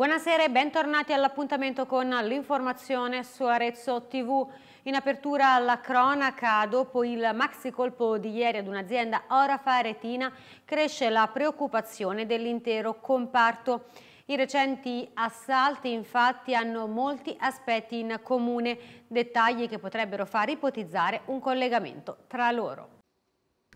Buonasera e bentornati all'appuntamento con l'informazione su Arezzo TV. In apertura alla cronaca, dopo il maxi colpo di ieri ad un'azienda Orafa Aretina, cresce la preoccupazione dell'intero comparto. I recenti assalti infatti hanno molti aspetti in comune, dettagli che potrebbero far ipotizzare un collegamento tra loro.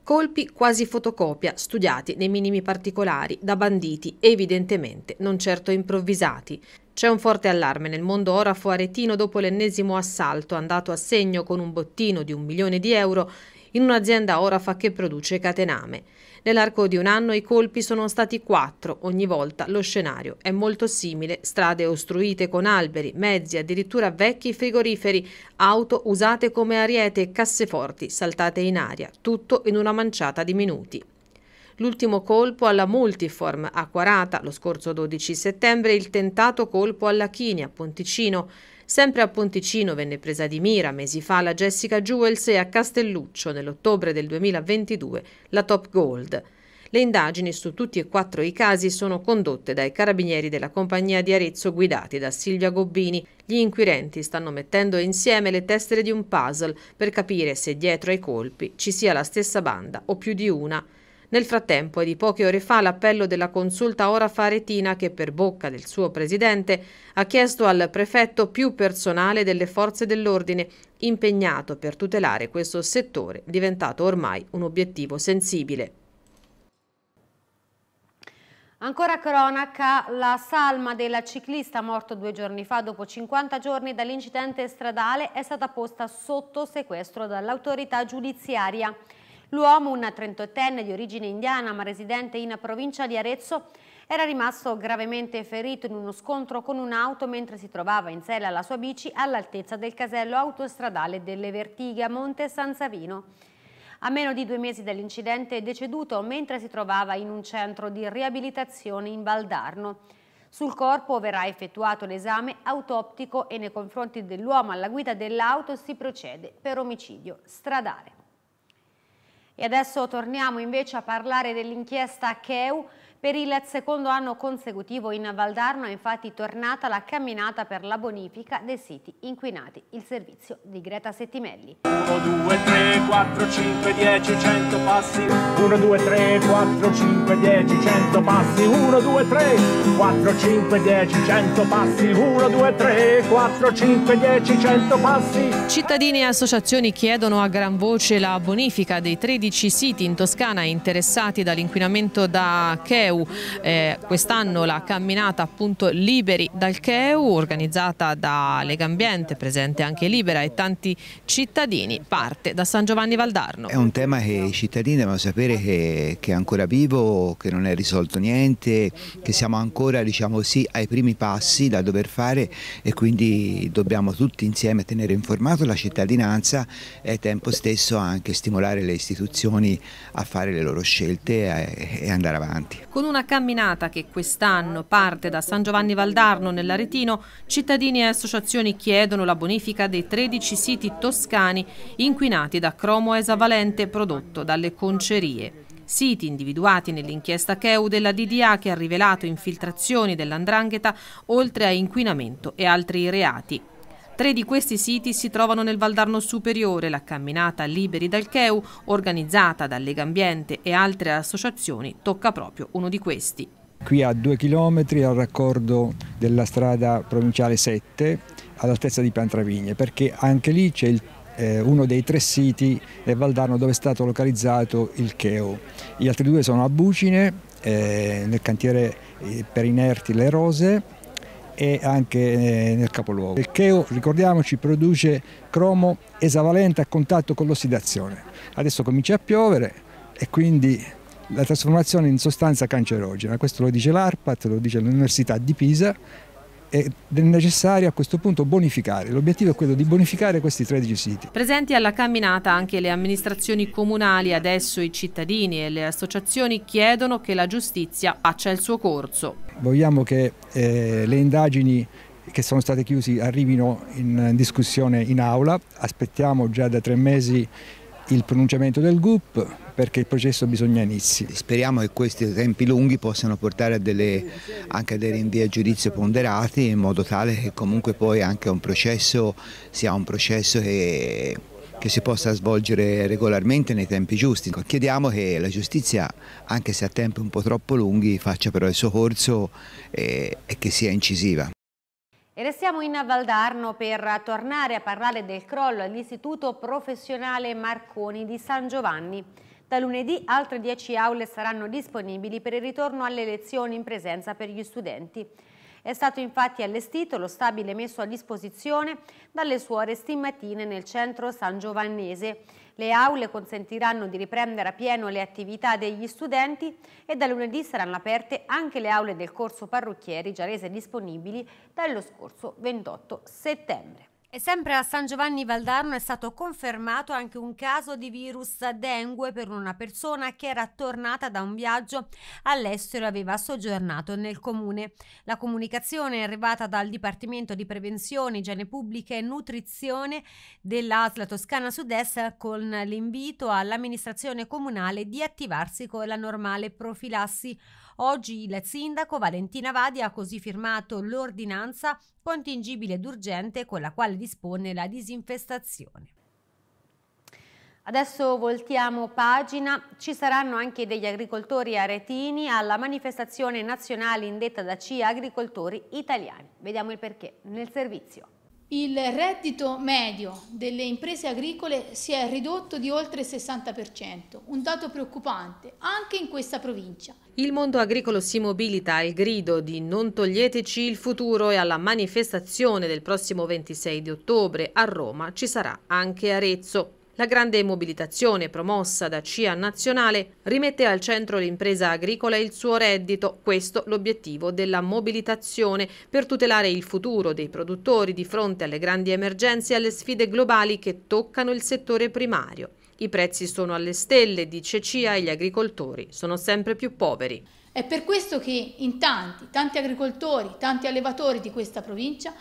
Colpi quasi fotocopia, studiati nei minimi particolari, da banditi, evidentemente non certo improvvisati. C'è un forte allarme nel mondo orafo aretino dopo l'ennesimo assalto andato a segno con un bottino di un milione di euro in un'azienda Orafa che produce catename. Nell'arco di un anno i colpi sono stati quattro, ogni volta lo scenario è molto simile, strade ostruite con alberi, mezzi, addirittura vecchi frigoriferi, auto usate come ariete e casseforti saltate in aria, tutto in una manciata di minuti. L'ultimo colpo alla Multiform a Quarata lo scorso 12 settembre, il tentato colpo alla Chini a Ponticino, Sempre a Ponticino venne presa di mira mesi fa la Jessica Jewels e a Castelluccio nell'ottobre del 2022 la Top Gold. Le indagini su tutti e quattro i casi sono condotte dai carabinieri della compagnia di Arezzo guidati da Silvia Gobbini. Gli inquirenti stanno mettendo insieme le tessere di un puzzle per capire se dietro ai colpi ci sia la stessa banda o più di una. Nel frattempo è di poche ore fa l'appello della consulta Ora Faretina che per bocca del suo presidente ha chiesto al prefetto più personale delle forze dell'ordine impegnato per tutelare questo settore diventato ormai un obiettivo sensibile. Ancora cronaca, la salma della ciclista morto due giorni fa dopo 50 giorni dall'incidente stradale è stata posta sotto sequestro dall'autorità giudiziaria. L'uomo, un 38enne di origine indiana ma residente in provincia di Arezzo, era rimasto gravemente ferito in uno scontro con un'auto mentre si trovava in sella alla sua bici all'altezza del casello autostradale delle Vertighe a Monte San Savino. A meno di due mesi dall'incidente è deceduto mentre si trovava in un centro di riabilitazione in Valdarno. Sul corpo verrà effettuato l'esame autoptico e nei confronti dell'uomo alla guida dell'auto si procede per omicidio stradale. E adesso torniamo invece a parlare dell'inchiesta Cheu per il secondo anno consecutivo in Valdarno è infatti tornata la camminata per la bonifica dei siti inquinati, il servizio di Greta Settimelli. 1, 2, 3, 4, 5, 10, 100 passi 1, 2, 3, 4, 5, 10, 100 passi 1, 2, 3, 4, 5, 10, 100 passi 1, 2, 3, 4, 5, 10, 100 passi Cittadini e associazioni chiedono a gran voce la bonifica dei 13 siti in Toscana interessati dall'inquinamento da Cheo CEU. Eh, Quest'anno la camminata appunto Liberi dal CEU organizzata da Legambiente, presente anche Libera e tanti cittadini, parte da San Giovanni Valdarno. È un tema che i cittadini devono sapere che, che è ancora vivo, che non è risolto niente, che siamo ancora diciamo così, ai primi passi da dover fare e quindi dobbiamo tutti insieme tenere informato la cittadinanza e tempo stesso anche stimolare le istituzioni a fare le loro scelte e andare avanti. Con con una camminata che quest'anno parte da San Giovanni Valdarno nell'Aretino, cittadini e associazioni chiedono la bonifica dei 13 siti toscani inquinati da cromo esavalente prodotto dalle concerie. Siti individuati nell'inchiesta Cheu della DDA che ha rivelato infiltrazioni dell'andrangheta oltre a inquinamento e altri reati. Tre di questi siti si trovano nel Valdarno Superiore, la camminata Liberi dal Cheu, organizzata da Lega Ambiente e altre associazioni, tocca proprio uno di questi. Qui a due chilometri al raccordo della strada provinciale 7 all'altezza di Piantravigne, perché anche lì c'è il eh, uno dei tre siti del Valdarno dove è stato localizzato il Cheo. Gli altri due sono a Bucine, eh, nel cantiere eh, per inerti Le Rose e anche eh, nel capoluogo. Il cheo, ricordiamoci, produce cromo esavalente a contatto con l'ossidazione. Adesso comincia a piovere e quindi la trasformazione in sostanza cancerogena, questo lo dice l'ARPAT, lo dice l'Università di Pisa è necessario a questo punto bonificare. L'obiettivo è quello di bonificare questi 13 siti. Presenti alla camminata anche le amministrazioni comunali, adesso i cittadini e le associazioni chiedono che la giustizia faccia il suo corso. Vogliamo che eh, le indagini che sono state chiuse arrivino in discussione in aula, aspettiamo già da tre mesi il pronunciamento del GUP perché il processo bisogna inizi. Speriamo che questi tempi lunghi possano portare a delle, anche a dei rinvii a giudizio ponderati in modo tale che comunque poi anche un processo sia un processo che che si possa svolgere regolarmente nei tempi giusti. Chiediamo che la giustizia, anche se a tempi un po' troppo lunghi, faccia però il suo corso e, eh, e che sia incisiva. E restiamo in Valdarno per tornare a parlare del crollo all'Istituto Professionale Marconi di San Giovanni. Da lunedì altre 10 aule saranno disponibili per il ritorno alle lezioni in presenza per gli studenti. È stato infatti allestito lo stabile messo a disposizione dalle suore stimmatine nel centro San Giovannese. Le aule consentiranno di riprendere a pieno le attività degli studenti e da lunedì saranno aperte anche le aule del corso parrucchieri già rese disponibili dallo scorso 28 settembre. E sempre a San Giovanni Valdarno è stato confermato anche un caso di virus dengue per una persona che era tornata da un viaggio all'estero e aveva soggiornato nel comune. La comunicazione è arrivata dal Dipartimento di Prevenzione, Igiene Pubblica e Nutrizione dell'Asla Toscana Sud-Est con l'invito all'amministrazione comunale di attivarsi con la normale profilassi Oggi il sindaco Valentina Vadi ha così firmato l'ordinanza contingibile ed urgente con la quale dispone la disinfestazione. Adesso voltiamo pagina, ci saranno anche degli agricoltori aretini alla manifestazione nazionale indetta da CIA Agricoltori Italiani. Vediamo il perché nel servizio. Il reddito medio delle imprese agricole si è ridotto di oltre il 60%, un dato preoccupante anche in questa provincia. Il mondo agricolo si mobilita al grido di non toglieteci il futuro e alla manifestazione del prossimo 26 di ottobre a Roma ci sarà anche Arezzo. La grande mobilitazione promossa da CIA Nazionale rimette al centro l'impresa agricola e il suo reddito, questo l'obiettivo della mobilitazione per tutelare il futuro dei produttori di fronte alle grandi emergenze e alle sfide globali che toccano il settore primario. I prezzi sono alle stelle, dice CIA, e gli agricoltori sono sempre più poveri. È per questo che in tanti, tanti agricoltori, tanti allevatori di questa provincia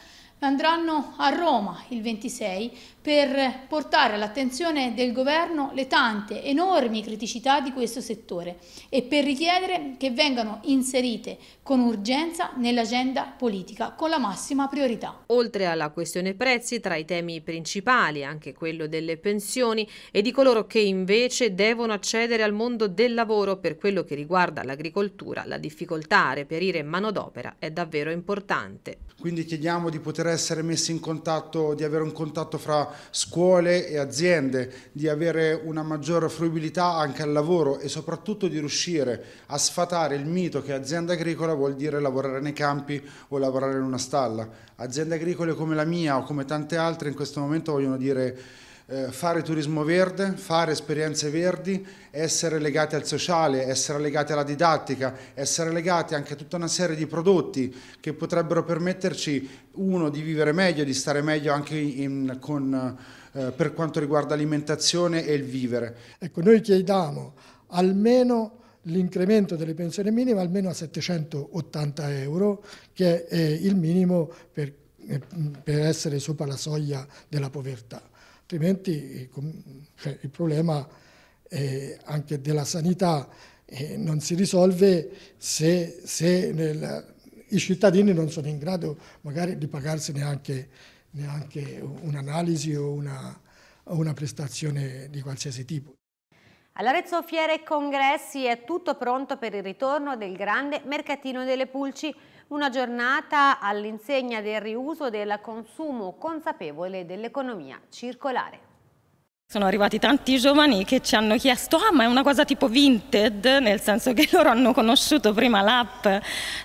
andranno a Roma il 26 per portare all'attenzione del governo le tante enormi criticità di questo settore e per richiedere che vengano inserite con urgenza nell'agenda politica, con la massima priorità. Oltre alla questione prezzi, tra i temi principali anche quello delle pensioni e di coloro che invece devono accedere al mondo del lavoro per quello che riguarda l'agricoltura, la difficoltà a reperire manodopera è davvero importante. Quindi chiediamo di poter essere messi in contatto, di avere un contatto fra scuole e aziende, di avere una maggiore fruibilità anche al lavoro e soprattutto di riuscire a sfatare il mito che azienda agricola agricola vuol dire lavorare nei campi o lavorare in una stalla. Aziende agricole come la mia o come tante altre in questo momento vogliono dire eh, fare turismo verde, fare esperienze verdi, essere legate al sociale, essere legate alla didattica, essere legate anche a tutta una serie di prodotti che potrebbero permetterci, uno, di vivere meglio, di stare meglio anche in, con, eh, per quanto riguarda l'alimentazione e il vivere. Ecco, noi chiediamo almeno l'incremento delle pensioni minime almeno a 780 euro, che è il minimo per, per essere sopra la soglia della povertà. Altrimenti cioè, il problema eh, anche della sanità eh, non si risolve se, se nel, i cittadini non sono in grado magari di pagarsi neanche, neanche un'analisi o una, una prestazione di qualsiasi tipo. All'Arezzo Fiere e Congressi è tutto pronto per il ritorno del grande mercatino delle pulci, una giornata all'insegna del riuso del consumo consapevole dell'economia circolare. Sono arrivati tanti giovani che ci hanno chiesto, ah ma è una cosa tipo vinted, nel senso che loro hanno conosciuto prima l'app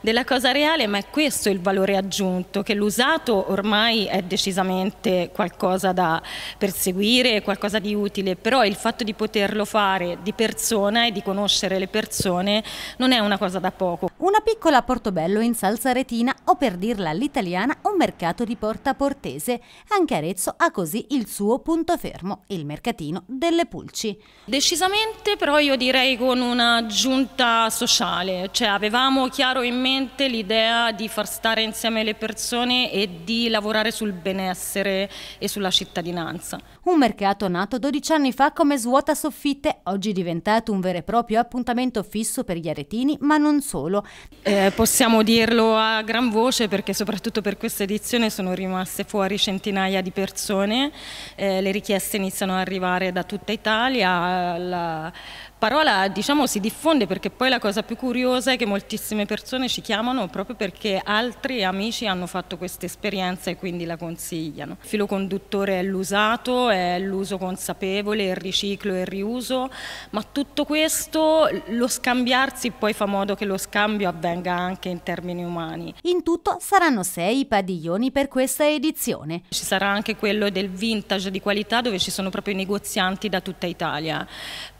della cosa reale, ma è questo il valore aggiunto, che l'usato ormai è decisamente qualcosa da perseguire, qualcosa di utile, però il fatto di poterlo fare di persona e di conoscere le persone non è una cosa da poco. Una piccola Portobello in salsa retina o per dirla all'italiana un mercato di porta portese, anche Arezzo ha così il suo punto fermo, il mercato mercatino delle Pulci. Decisamente però io direi con una giunta sociale, cioè avevamo chiaro in mente l'idea di far stare insieme le persone e di lavorare sul benessere e sulla cittadinanza. Un mercato nato 12 anni fa come svuota soffitte, oggi diventato un vero e proprio appuntamento fisso per gli aretini, ma non solo. Eh, possiamo dirlo a gran voce perché soprattutto per questa edizione sono rimaste fuori centinaia di persone, eh, le richieste iniziano a arrivare da tutta Italia, la, parola diciamo, si diffonde perché poi la cosa più curiosa è che moltissime persone ci chiamano proprio perché altri amici hanno fatto questa esperienza e quindi la consigliano. Il filo conduttore è l'usato, è l'uso consapevole, il riciclo e il riuso, ma tutto questo lo scambiarsi poi fa modo che lo scambio avvenga anche in termini umani. In tutto saranno sei i padiglioni per questa edizione. Ci sarà anche quello del vintage di qualità dove ci sono proprio i negozianti da tutta Italia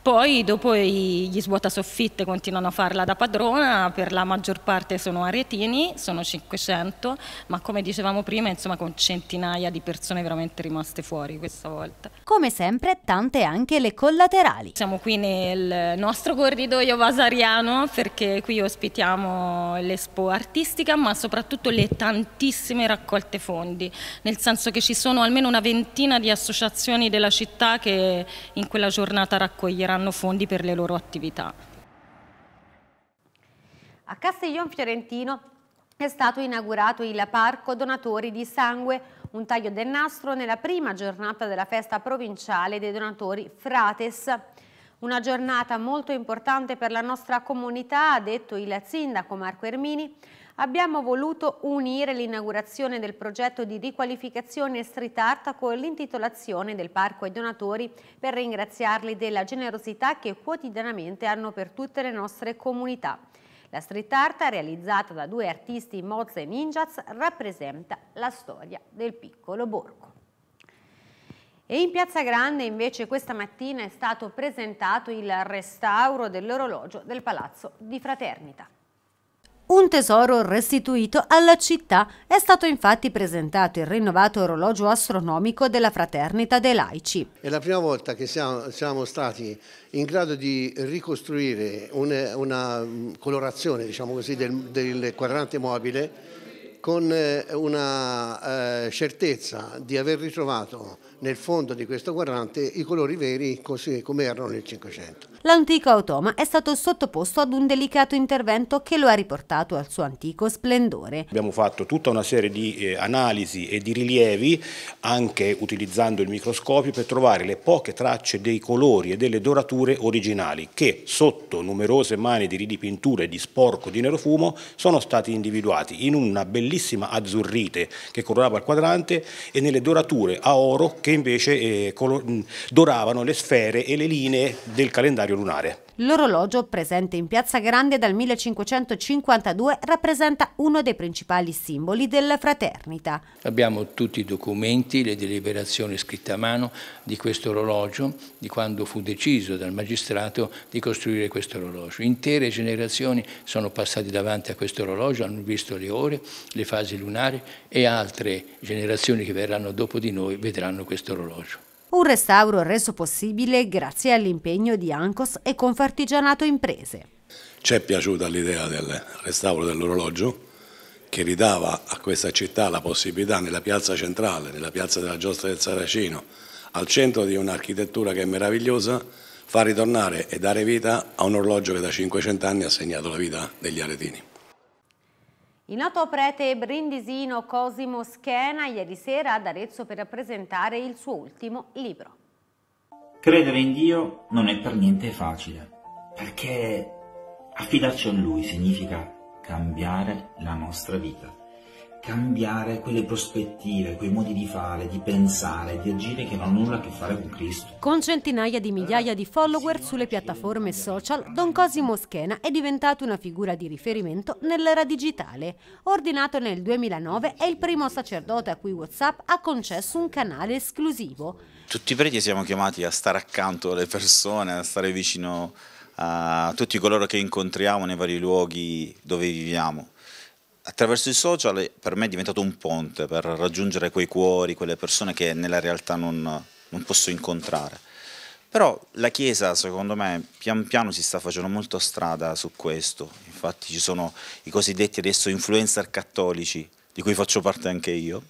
poi dopo gli svuotasoffitte continuano a farla da padrona, per la maggior parte sono aretini, sono 500, ma come dicevamo prima, insomma con centinaia di persone veramente rimaste fuori questa volta. Come sempre, tante anche le collaterali. Siamo qui nel nostro corridoio vasariano perché qui ospitiamo l'Expo artistica, ma soprattutto le tantissime raccolte fondi, nel senso che ci sono almeno una ventina di associazioni della città che in quella giornata raccoglieranno riceveranno fondi per le loro attività. A Castiglion Fiorentino è stato inaugurato il Parco Donatori di Sangue, un taglio del nastro nella prima giornata della festa provinciale dei donatori Frates. Una giornata molto importante per la nostra comunità, ha detto il sindaco Marco Ermini, abbiamo voluto unire l'inaugurazione del progetto di riqualificazione street art con l'intitolazione del parco ai donatori per ringraziarli della generosità che quotidianamente hanno per tutte le nostre comunità. La street art, realizzata da due artisti Moz e Ninjas, rappresenta la storia del piccolo borgo. E in Piazza Grande invece questa mattina è stato presentato il restauro dell'orologio del Palazzo di Fraternita un tesoro restituito alla città è stato infatti presentato il rinnovato orologio astronomico della Fraternita dei Laici. È la prima volta che siamo, siamo stati in grado di ricostruire un, una mm, colorazione diciamo così, del, del quadrante mobile con eh, una eh, certezza di aver ritrovato nel fondo di questo quadrante i colori veri così come erano nel 500. L'antico automa è stato sottoposto ad un delicato intervento che lo ha riportato al suo antico splendore. Abbiamo fatto tutta una serie di eh, analisi e di rilievi anche utilizzando il microscopio per trovare le poche tracce dei colori e delle dorature originali che sotto numerose mani di ridipinture di sporco di nerofumo sono stati individuati in una bellissima azzurrite che coronava il quadrante e nelle dorature a oro che che invece eh, doravano le sfere e le linee del calendario lunare. L'orologio, presente in Piazza Grande dal 1552, rappresenta uno dei principali simboli della fraternita. Abbiamo tutti i documenti, le deliberazioni scritte a mano di questo orologio, di quando fu deciso dal magistrato di costruire questo orologio. Intere generazioni sono passate davanti a questo orologio, hanno visto le ore, le fasi lunari e altre generazioni che verranno dopo di noi vedranno questo orologio. Un restauro reso possibile grazie all'impegno di Ancos e Confartigianato Imprese. Ci è piaciuta l'idea del restauro dell'orologio che ridava a questa città la possibilità nella piazza centrale, nella piazza della giostra del Saracino, al centro di un'architettura che è meravigliosa, far ritornare e dare vita a un orologio che da 500 anni ha segnato la vita degli aretini. Il noto prete brindisino Cosimo Schena ieri sera ad Arezzo per presentare il suo ultimo libro. Credere in Dio non è per niente facile, perché affidarci a Lui significa cambiare la nostra vita cambiare quelle prospettive, quei modi di fare, di pensare, di agire che non hanno nulla a che fare con Cristo. Con centinaia di migliaia di follower sulle piattaforme social, Don Cosimo Schena è diventato una figura di riferimento nell'era digitale. Ordinato nel 2009, è il primo sacerdote a cui WhatsApp ha concesso un canale esclusivo. Tutti i preti siamo chiamati a stare accanto alle persone, a stare vicino a tutti coloro che incontriamo nei vari luoghi dove viviamo attraverso i social per me è diventato un ponte per raggiungere quei cuori, quelle persone che nella realtà non, non posso incontrare. Però la Chiesa, secondo me, pian piano si sta facendo molto strada su questo. Infatti ci sono i cosiddetti adesso influencer cattolici, di cui faccio parte anche io,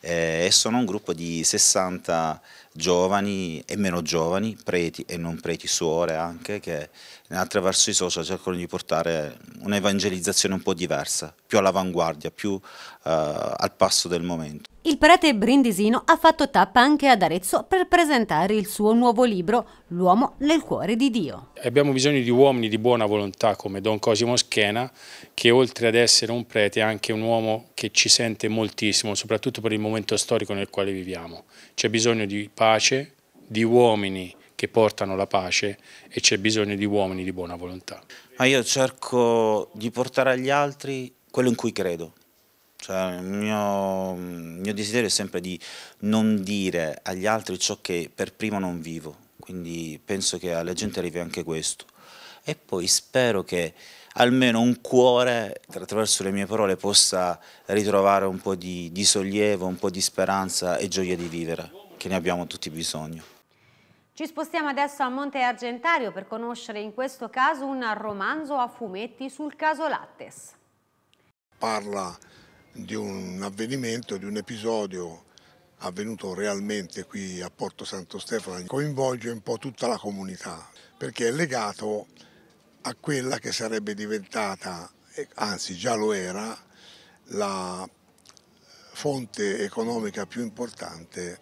eh, e sono un gruppo di 60 giovani e meno giovani, preti e non preti, suore anche, che attraverso i social cercano di portare un'evangelizzazione un po' diversa, più all'avanguardia, più eh, al passo del momento. Il prete brindisino ha fatto tappa anche ad Arezzo per presentare il suo nuovo libro L'uomo nel cuore di Dio. Abbiamo bisogno di uomini di buona volontà come Don Cosimo Schena che oltre ad essere un prete è anche un uomo che ci sente moltissimo soprattutto per il momento storico nel quale viviamo. C'è bisogno di pace, di uomini che portano la pace e c'è bisogno di uomini di buona volontà. Ma io cerco di portare agli altri quello in cui credo cioè, il, mio, il mio desiderio è sempre di non dire agli altri ciò che per primo non vivo, quindi penso che alla gente arrivi anche questo. E poi spero che almeno un cuore, attraverso le mie parole, possa ritrovare un po' di, di sollievo, un po' di speranza e gioia di vivere, che ne abbiamo tutti bisogno. Ci spostiamo adesso a Monte Argentario per conoscere in questo caso un romanzo a fumetti sul caso Lattes. Parla di un avvenimento, di un episodio avvenuto realmente qui a Porto Santo Stefano, coinvolge un po' tutta la comunità, perché è legato a quella che sarebbe diventata, anzi già lo era, la fonte economica più importante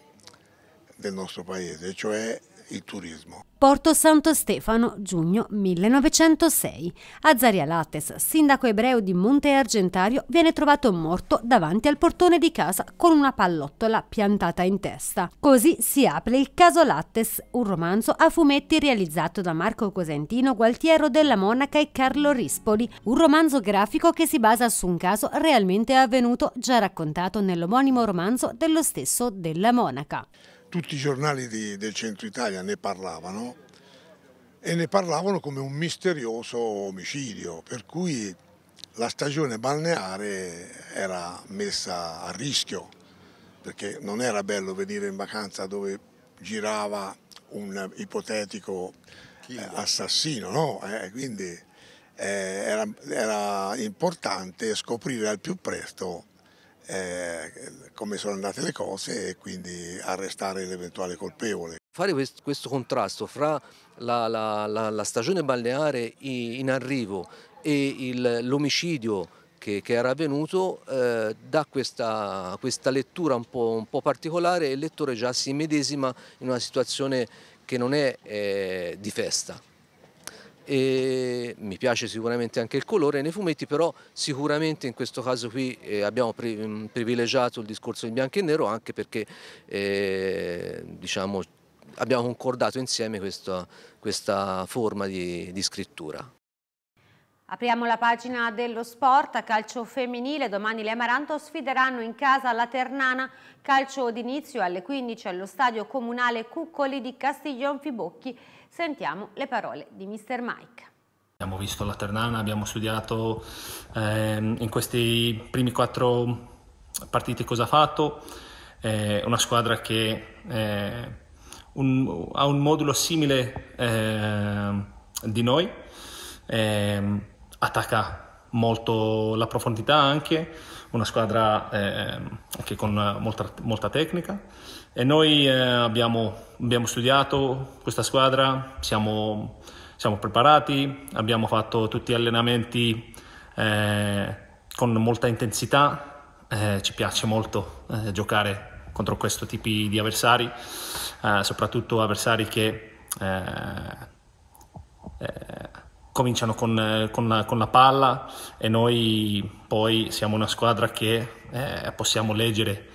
del nostro paese, cioè il turismo. Porto Santo Stefano, giugno 1906. Azaria Lattes, sindaco ebreo di Monte Argentario, viene trovato morto davanti al portone di casa con una pallottola piantata in testa. Così si apre il caso Lattes, un romanzo a fumetti realizzato da Marco Cosentino, Gualtiero della Monaca e Carlo Rispoli, un romanzo grafico che si basa su un caso realmente avvenuto già raccontato nell'omonimo romanzo dello stesso della Monaca tutti i giornali di, del centro Italia ne parlavano e ne parlavano come un misterioso omicidio, per cui la stagione balneare era messa a rischio, perché non era bello venire in vacanza dove girava un ipotetico eh, assassino, no? eh, quindi eh, era, era importante scoprire al più presto eh, come sono andate le cose e quindi arrestare l'eventuale colpevole. Fare questo contrasto fra la, la, la, la stagione balneare in arrivo e l'omicidio che, che, era avvenuto eh, dà questa, questa lettura un po', un po', particolare e il lettore già si medesima in una situazione che non è eh, di festa e mi piace sicuramente anche il colore nei fumetti però sicuramente in questo caso qui eh, abbiamo pri mm, privilegiato il discorso in bianco e nero anche perché eh, diciamo, abbiamo concordato insieme questa, questa forma di, di scrittura. Apriamo la pagina dello sport, a calcio femminile, domani le Amaranto sfideranno in casa la Ternana, calcio d'inizio alle 15 allo stadio comunale Cuccoli di Castiglion Fibocchi. Sentiamo le parole di Mr. Mike. Abbiamo visto la Ternana, abbiamo studiato eh, in questi primi quattro partiti cosa ha fatto, eh, una squadra che eh, un, ha un modulo simile ehm, di noi ehm, attacca molto la profondità anche, una squadra eh, anche con molta, molta, tecnica e noi eh, abbiamo, abbiamo, studiato questa squadra, siamo, siamo, preparati, abbiamo fatto tutti gli allenamenti eh, con molta intensità, eh, ci piace molto eh, giocare contro questo tipo di avversari, eh, soprattutto avversari che cominciano con, eh, con, con, la palla e noi poi siamo una squadra che eh, possiamo leggere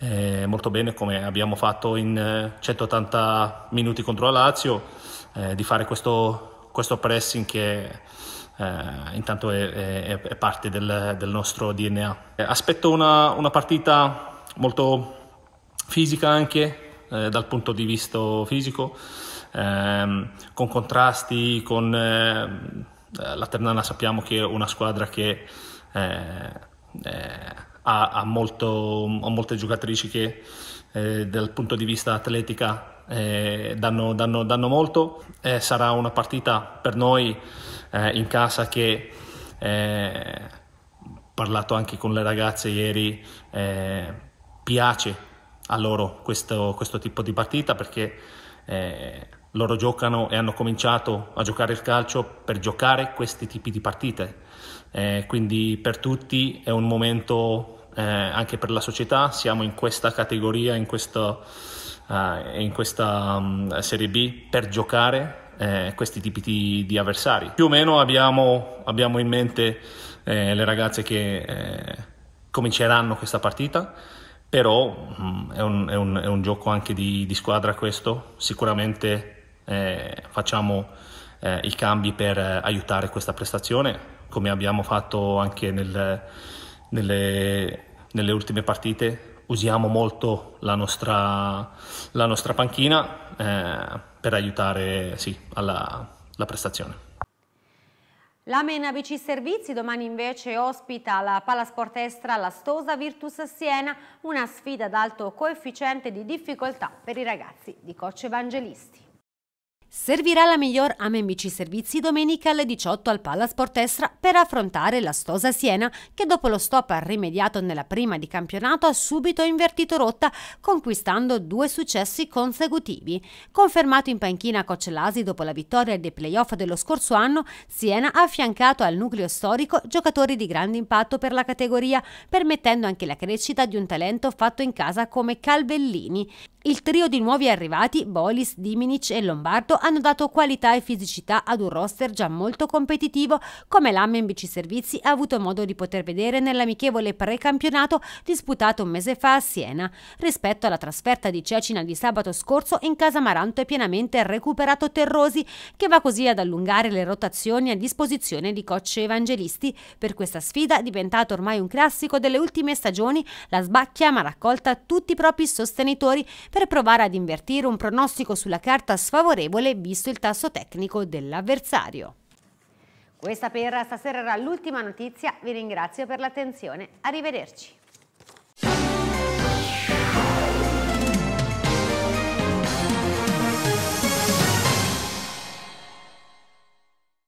eh, molto bene come abbiamo fatto in 180 eh, minuti contro la Lazio, eh, di fare questo, questo pressing che eh, intanto è, è, è parte del, del, nostro DNA. Aspetto una, una partita molto fisica anche dal punto di vista fisico ehm, con contrasti, con ehm, la Ternana sappiamo che è una squadra che eh, eh, ha, ha, molto, ha, molte giocatrici che eh, dal punto di vista atletica eh, danno, danno, danno, molto, eh, sarà una partita per noi eh, in casa che parlato anche con le ragazze ieri, eh, piace a loro questo, questo, tipo di partita perché eh, loro giocano e hanno cominciato a giocare il calcio per giocare questi tipi di partite. Eh, quindi per tutti è un momento, eh, anche per la società, siamo in questa categoria, in, questo, eh, in questa um, Serie B per giocare eh, questi tipi di, di, avversari. Più o meno abbiamo, abbiamo in mente eh, le ragazze che eh, cominceranno questa partita però mm, è, un, è, un, è, un, gioco anche di, di squadra questo, sicuramente eh, facciamo eh, i cambi per eh, aiutare questa prestazione, come abbiamo fatto anche nel, nelle, nelle, ultime partite. Usiamo molto la nostra, la nostra panchina eh, per aiutare sì, alla, la prestazione. L'Amen ABC Servizi domani invece ospita la Palasport la Stosa Virtus Siena, una sfida ad alto coefficiente di difficoltà per i ragazzi di Coach Evangelisti. Servirà la miglior MMBC Servizi domenica alle 18 al Palasport Estra per affrontare la Stosa Siena che dopo lo stop rimediato nella prima di campionato ha subito invertito rotta conquistando due successi consecutivi. Confermato in panchina Coccellasi dopo la vittoria dei playoff dello scorso anno, Siena ha affiancato al nucleo storico giocatori di grande impatto per la categoria permettendo anche la crescita di un talento fatto in casa come Calvellini. Il trio di nuovi arrivati, Bolis, Diminic e Lombardo, hanno dato qualità e fisicità ad un roster già molto competitivo come l'AMA NBC Servizi ha avuto modo di poter vedere nell'amichevole precampionato disputato un mese fa a Siena. Rispetto alla trasferta di Cecina di sabato scorso, in casa Maranto è pienamente recuperato Terrosi, che va così ad allungare le rotazioni a disposizione di coach evangelisti. Per questa sfida, diventato ormai un classico delle ultime stagioni, la sbacchia ma raccolta tutti i propri sostenitori per provare ad invertire un pronostico sulla carta sfavorevole favorevole visto il tasso tecnico dell'avversario. Questa per stasera era l'ultima notizia, vi ringrazio per l'attenzione, arrivederci.